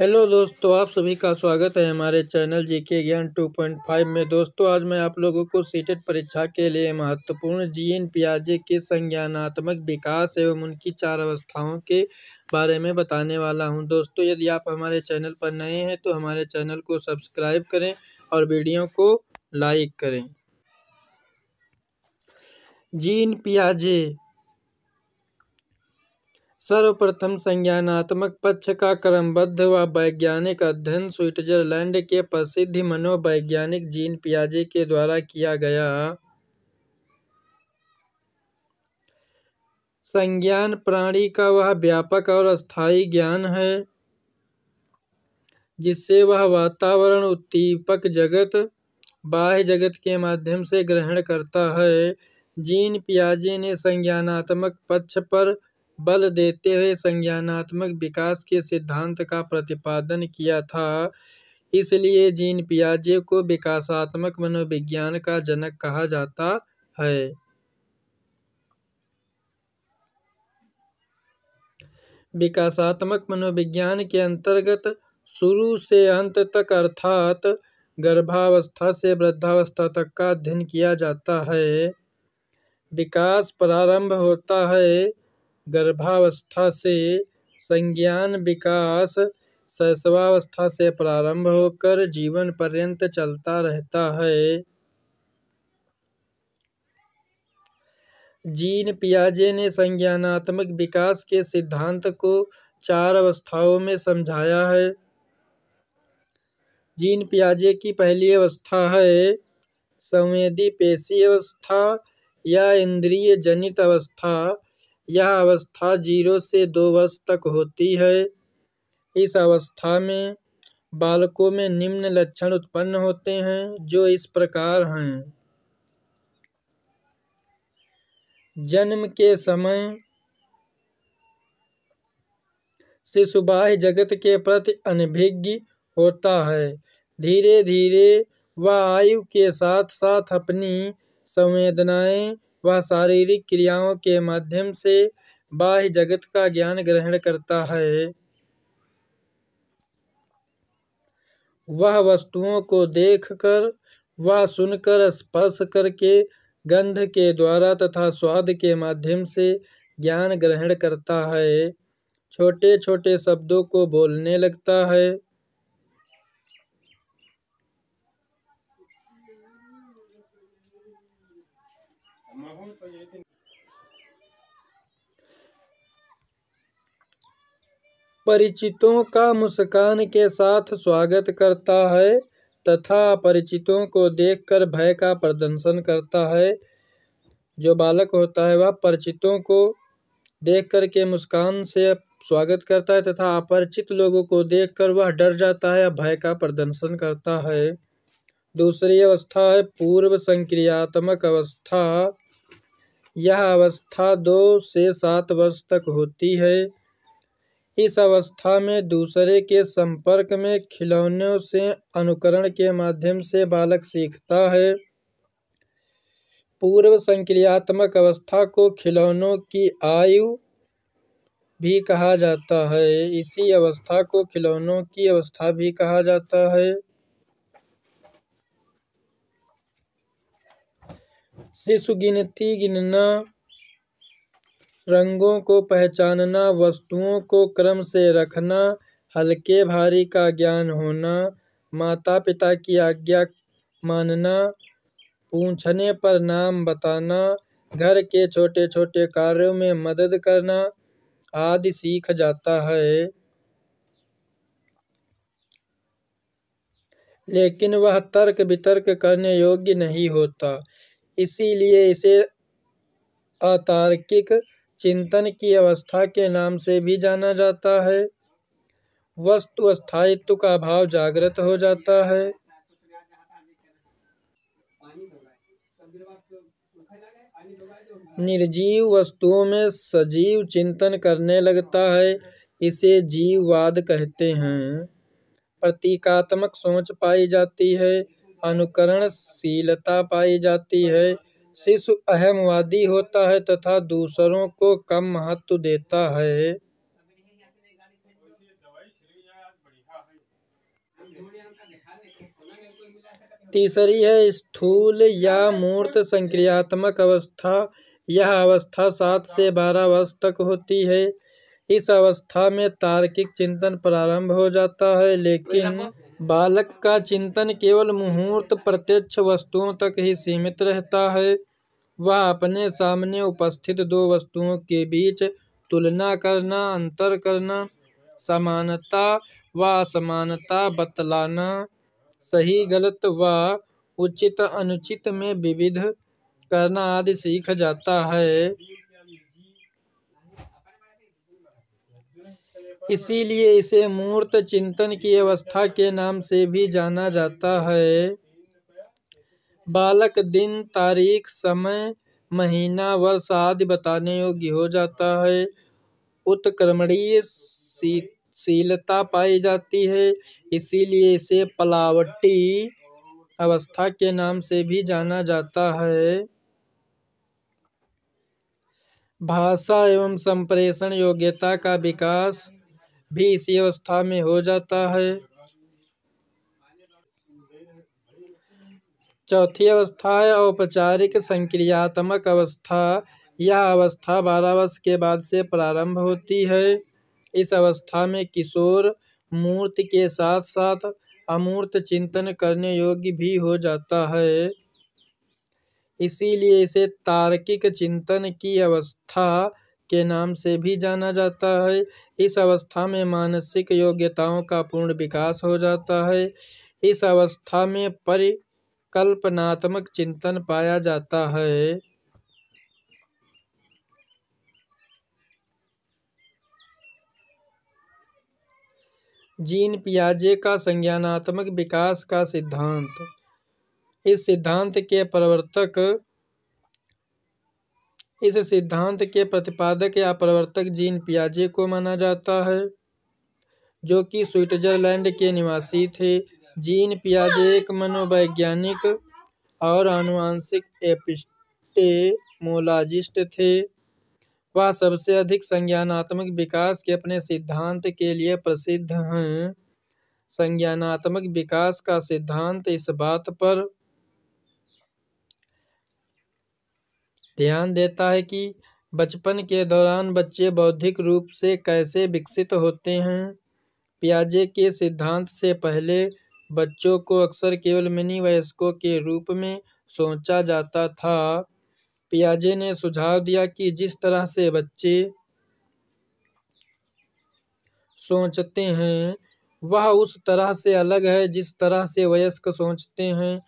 hello दोस्तों आप सभी का स्वागत है हमारे चैनल जी के ज्ञान 2.5 में दोस्तों आज मैं आप लोगों को सीटेट परीक्षा के लिए महत्वपूर्ण जी एन के संज्ञानात्मक विकास एवं उनकी चार अवस्थाओं के बारे में बताने वाला हूं दोस्तों यदि आप हमारे चैनल पर नए हैं तो हमारे चैनल को सब्सक्राइब करें और वीडियो को लाइक करें जीन पियाजे सर्वप्रथम संज्ञानात्मक पक्ष का क्रमबद्ध व वैज्ञानिक अध्ययन स्विट्जरलैंड के प्रसिद्ध मनोवैज्ञानिक जीन पियाजे के द्वारा किया गया संज्ञान प्राणी का वह व्यापक और अस्थायी ज्ञान है जिससे वह वातावरण उद्दीपक जगत बाह्य जगत के माध्यम से ग्रहण करता है जीन पियाजे ने संज्ञानात्मक पक्ष पर बल देते हुए संज्ञानात्मक विकास के सिद्धांत का प्रतिपादन किया था इसलिए जीन पियाजे को विकासात्मक मनोविज्ञान का जनक कहा जाता है विकासात्मक मनोविज्ञान के अंतर्गत शुरू से अंत तक अर्थात गर्भावस्था से वृद्धावस्था तक का अध्ययन किया जाता है विकास प्रारंभ होता है गर्भावस्था से संज्ञान विकास शैशवावस्था से प्रारंभ होकर जीवन पर्यंत चलता रहता है जीन पियाजे ने संज्ञानात्मक विकास के सिद्धांत को चार अवस्थाओं में समझाया है जीन पियाजे की पहली अवस्था है संवेदी पेशी अवस्था या इंद्रिय जनित अवस्था यह अवस्था जीरो से दो वर्ष तक होती है इस अवस्था में बालकों में निम्न लक्षण उत्पन्न होते हैं जो इस प्रकार हैं जन्म के समय शिशु बाह्य जगत के प्रति अनभिज्ञ होता है धीरे धीरे वह आयु के साथ साथ अपनी संवेदनाएं वह शारीरिक क्रियाओं के माध्यम से बाह्य जगत का ज्ञान ग्रहण करता है वह वस्तुओं को देखकर वह सुनकर स्पर्श करके गंध के द्वारा तथा स्वाद के माध्यम से ज्ञान ग्रहण करता है छोटे छोटे शब्दों को बोलने लगता है परिचितों का मुस्कान के साथ स्वागत करता है तथा अपरिचितों को देखकर भय का प्रदर्शन करता है जो बालक होता है वह परिचितों को देख कर के मुस्कान से स्वागत करता है तथा अपरिचित लोगों को देखकर वह डर जाता है भय का प्रदर्शन करता है दूसरी अवस्था है पूर्व संक्रियात्मक अवस्था यह अवस्था दो से सात वर्ष तक होती है इस अवस्था में दूसरे के संपर्क में खिलौनों से अनुकरण के माध्यम से बालक सीखता है पूर्व संक्रियात्मक अवस्था को खिलौनों की आयु भी कहा जाता है इसी अवस्था को खिलौनों की अवस्था भी कहा जाता है शिशु गिनती गिनना, रंगों को पहचानना, वस्तुओं को क्रम से रखना, हल्के भारी का ज्ञान होना, माता पिता की आज्ञा मानना, पूछने पर नाम बताना, घर के छोटे छोटे कार्यों में मदद करना आदि सीख जाता है लेकिन वह तर्क वितर्क करने योग्य नहीं होता इसीलिए इसे अतार्किक चिंतन की अवस्था के नाम से भी जाना जाता है वस्तु स्थायित्व का भाव जागृत हो जाता है निर्जीव वस्तुओं में सजीव चिंतन करने लगता है इसे जीववाद कहते हैं प्रतीकात्मक सोच पाई जाती है अनुकरणशीलता पाई जाती है शिशु अहमवादी होता है तथा दूसरों को कम महत्व देता है तीसरी है स्थूल या मूर्त संक्रियात्मक अवस्था यह अवस्था सात से बारह वर्ष तक होती है इस अवस्था में तार्किक चिंतन प्रारंभ हो जाता है लेकिन बालक का चिंतन केवल मुहूर्त प्रत्यक्ष वस्तुओं तक ही सीमित रहता है वह अपने सामने उपस्थित दो वस्तुओं के बीच तुलना करना अंतर करना समानता व असमानता बतलाना सही गलत व उचित अनुचित में विविध करना आदि सीख जाता है इसीलिए इसे मूर्त चिंतन की अवस्था के नाम से भी जाना जाता है बालक दिन तारीख समय महीना वर्ष आदि बताने योग्य हो जाता है उत्क्रमणीय शीलता पाई जाती है इसीलिए इसे पलावटी अवस्था के नाम से भी जाना जाता है भाषा एवं संप्रेषण योग्यता का विकास भी इसी अवस्था में हो जाता है चौथी अवस्था है औपचारिक संक्रियात्मक अवस्था यह अवस्था बारह वर्ष के बाद से प्रारंभ होती है इस अवस्था में किशोर मूर्त के साथ साथ अमूर्त चिंतन करने योग्य भी हो जाता है इसीलिए इसे तार्किक चिंतन की अवस्था के नाम से भी जाना जाता है इस अवस्था में मानसिक योग्यताओं का पूर्ण विकास हो जाता है इस अवस्था में परिकल्पनात्मक चिंतन पाया जाता है जीन पियाजे का संज्ञानात्मक विकास का सिद्धांत इस सिद्धांत के प्रवर्तक इस सिद्धांत के प्रतिपादक या प्रवर्तक जीन पियाजे को माना जाता है जो कि स्विट्जरलैंड के निवासी थे जीन पियाजे एक मनोवैज्ञानिक और आनुवांशिक एपिस्टेमोलॉजिस्ट थे वह सबसे अधिक संज्ञानात्मक विकास के अपने सिद्धांत के लिए प्रसिद्ध हैं संज्ञानात्मक विकास का सिद्धांत इस बात पर ध्यान देता है कि बचपन के दौरान बच्चे बौद्धिक रूप से कैसे विकसित होते हैं पियाजे के सिद्धांत से पहले बच्चों को अक्सर केवल मिनी वयस्कों के रूप में सोचा जाता था पियाजे ने सुझाव दिया कि जिस तरह से बच्चे सोचते हैं वह उस तरह से अलग है जिस तरह से वयस्क सोचते हैं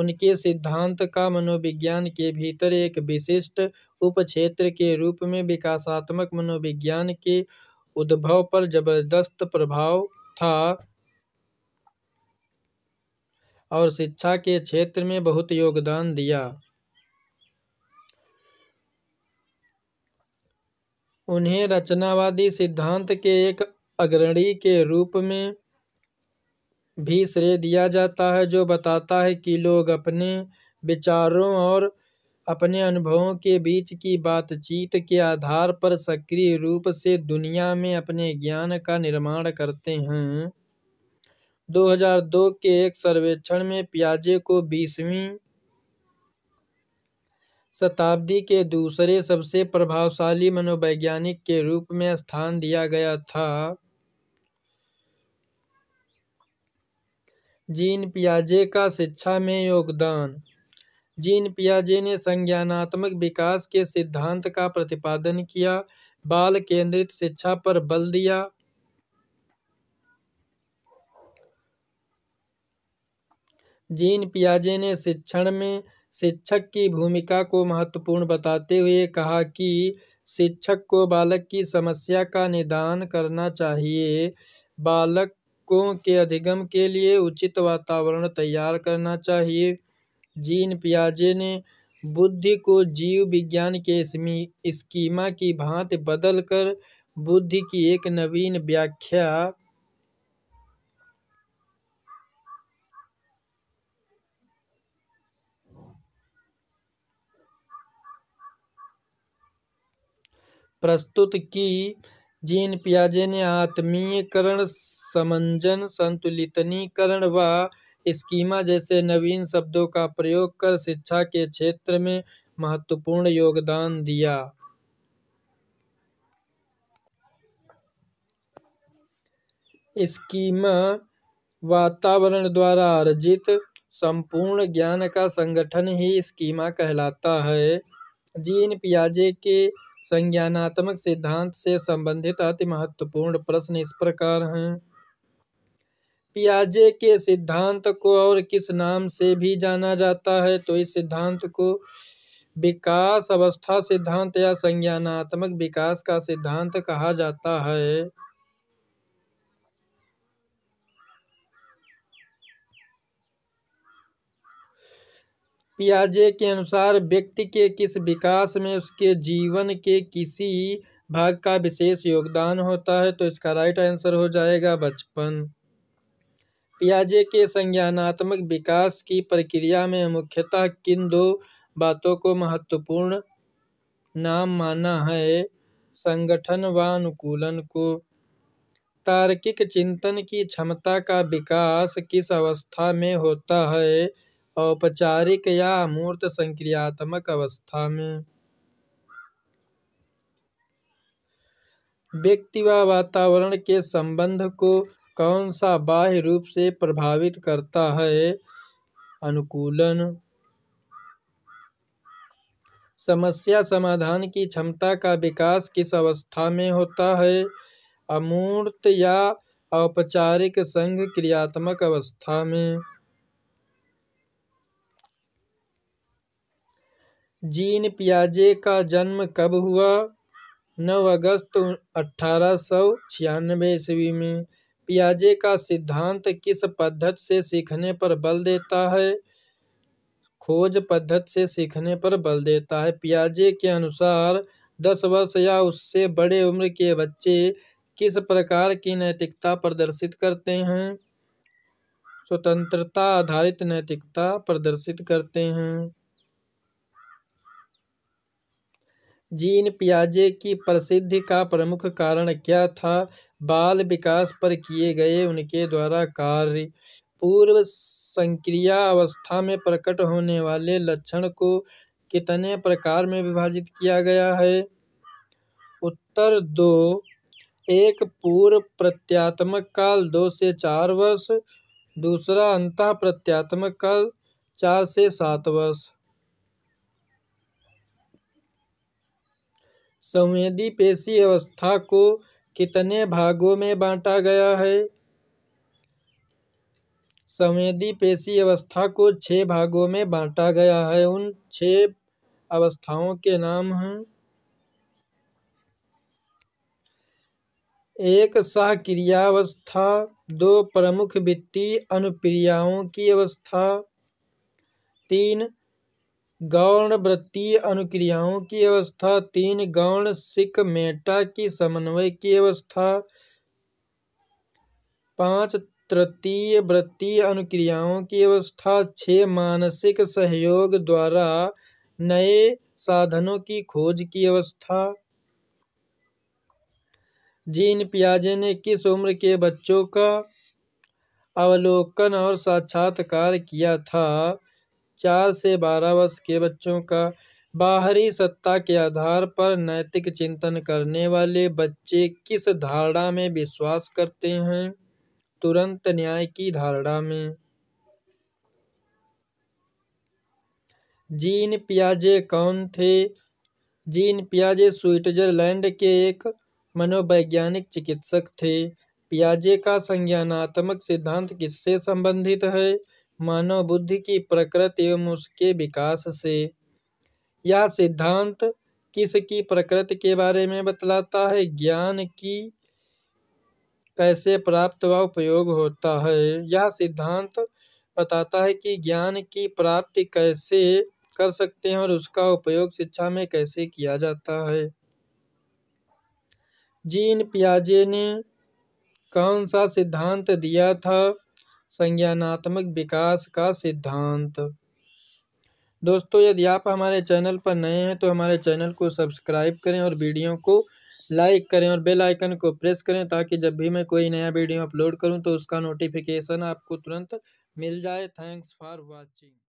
उनके सिद्धांत का मनोविज्ञान के भीतर एक विशिष्ट उपक्षेत्र के रूप में विकासात्मक मनोविज्ञान के उद्भव पर जबरदस्त प्रभाव था और शिक्षा के क्षेत्र में बहुत योगदान दिया उन्हें रचनावादी सिद्धांत के एक अग्रणी के रूप में भी श्रेय दिया जाता है जो बताता है कि लोग अपने विचारों और अपने अनुभवों के बीच की बातचीत के आधार पर सक्रिय रूप से दुनिया में अपने ज्ञान का निर्माण करते हैं 2002 के एक सर्वेक्षण में पियाजे को बीसवीं शताब्दी के दूसरे सबसे प्रभावशाली मनोवैज्ञानिक के रूप में स्थान दिया गया था जीन पियाजे का शिक्षा में योगदान जीन पियाजे ने संज्ञानात्मक विकास के सिद्धांत का प्रतिपादन किया बाल केंद्रित शिक्षा पर बल दिया जीन पियाजे ने शिक्षण में शिक्षक की भूमिका को महत्वपूर्ण बताते हुए कहा कि शिक्षक को बालक की समस्या का निदान करना चाहिए बालक सिक्कों के अधिगम के लिए उचित वातावरण तैयार करना चाहिए जीन पियाजे ने बुद्धि को जीव विज्ञान के स्कीमा की भांति बदल कर बुद्धि की एक नवीन व्याख्या प्रस्तुत की जीन पियाजे ने आत्मीयकरण समंजन संतुलितनीकरण व स्कीमा जैसे नवीन शब्दों का प्रयोग कर शिक्षा के क्षेत्र में महत्वपूर्ण योगदान दिया स्कीमा वातावरण द्वारा अर्जित संपूर्ण ज्ञान का संगठन ही स्कीमा कहलाता है जीन पियाजे के संज्ञानात्मक सिद्धांत से संबंधित अति महत्वपूर्ण प्रश्न इस प्रकार हैं पियाजे के सिद्धांत को और किस नाम से भी जाना जाता है तो इस सिद्धांत को विकास अवस्था सिद्धांत या संज्ञानात्मक विकास का सिद्धांत कहा जाता है पियाजे के अनुसार व्यक्ति के किस विकास में उसके जीवन के किसी भाग का विशेष योगदान होता है तो इसका राइट आंसर हो जाएगा बचपन पियाजे के संज्ञानात्मक विकास की प्रक्रिया में मुख्यतः किन दो बातों को महत्वपूर्ण नाम माना है संगठन व अनुकूलन को तार्किक चिंतन की क्षमता का विकास किस अवस्था में होता है औपचारिक या अमूर्त संक्रियात्मक अवस्था में व्यक्ति व वातावरण के संबंध को कौन सा बाह्य रूप से प्रभावित करता है अनुकूलन समस्या समाधान की क्षमता का विकास किस अवस्था में होता है अमूर्त या औपचारिक संघ क्रियात्मक अवस्था में जीन पियाजे का जन्म कब हुआ नौ अगस्त अठारह सौ छियानवे ईस्वी में पियाजे का सिद्धांत किस पद्धति से सीखने पर बल देता है खोज पद्धति से सीखने पर बल देता है पियाजे के अनुसार दस वर्ष या उससे बड़े उम्र के बच्चे किस प्रकार की नैतिकता प्रदर्शित करते हैं स्वतंत्रता आधारित नैतिकता प्रदर्शित करते हैं जीन पियाजे की प्रसिद्धि का प्रमुख कारण क्या था बाल विकास पर किए गए उनके द्वारा कार्य पूर्व संक्रिया अवस्था में प्रकट होने वाले लक्षण को कितने प्रकार में विभाजित किया गया है उत्तर दो एक पूर्व प्रत्यात्मक काल दो से चार वर्ष दूसरा अंत प्रत्यात्मक काल चार से सात वर्ष संवेदी पेशी अवस्था को कितने भागों में बांटा गया है संवेदी पेशी अवस्था को छः भागों में बांटा गया है उन छह अवस्थाओं के नाम हैं एक सहक्रियावस्था दो प्रमुख वित्तीय अनुप्रियाओं की अवस्था तीन गौण वृत्तीय अनुक्रियाओं की अवस्था तीन गौण मेटा की समन्वय की अवस्था पांच तृतीय वृत्तीय अनुक्रियाओं की अवस्था छः मानसिक सहयोग द्वारा नए साधनों की खोज की अवस्था जीन पियाजे ने किस उम्र के बच्चों का अवलोकन और साक्षात्कार किया था चार से बारह वर्ष के बच्चों का बाहरी सत्ता के आधार पर नैतिक चिंतन करने वाले बच्चे किस धारणा में विश्वास करते हैं तुरंत न्याय की धारणा में जीन पियाजे कौन थे जीन पियाजे स्विट्जरलैंड के एक मनोवैज्ञानिक चिकित्सक थे पियाजे का संज्ञानात्मक सिद्धांत किससे संबंधित है मानव बुद्धि की प्रकृति एवं उसके विकास से यह सिद्धांत किसकी प्रकृति के बारे में बतलाता है ज्ञान की कैसे प्राप्त व उपयोग होता है यह सिद्धांत बताता है कि ज्ञान की प्राप्ति कैसे कर सकते हैं और उसका उपयोग शिक्षा में कैसे किया जाता है जीन पियाजे ने कौन सा सिद्धांत दिया था संज्ञानात्मक विकास का सिद्धांत दोस्तों यदि आप हमारे चैनल पर नए हैं तो हमारे चैनल को सब्सक्राइब करें और वीडियो को लाइक करें और बेल आइकन को प्रेस करें ताकि जब भी मैं कोई नया वीडियो अपलोड करूं तो उसका नोटिफिकेशन आपको तुरंत मिल जाए थैंक्स फॉर वाचिंग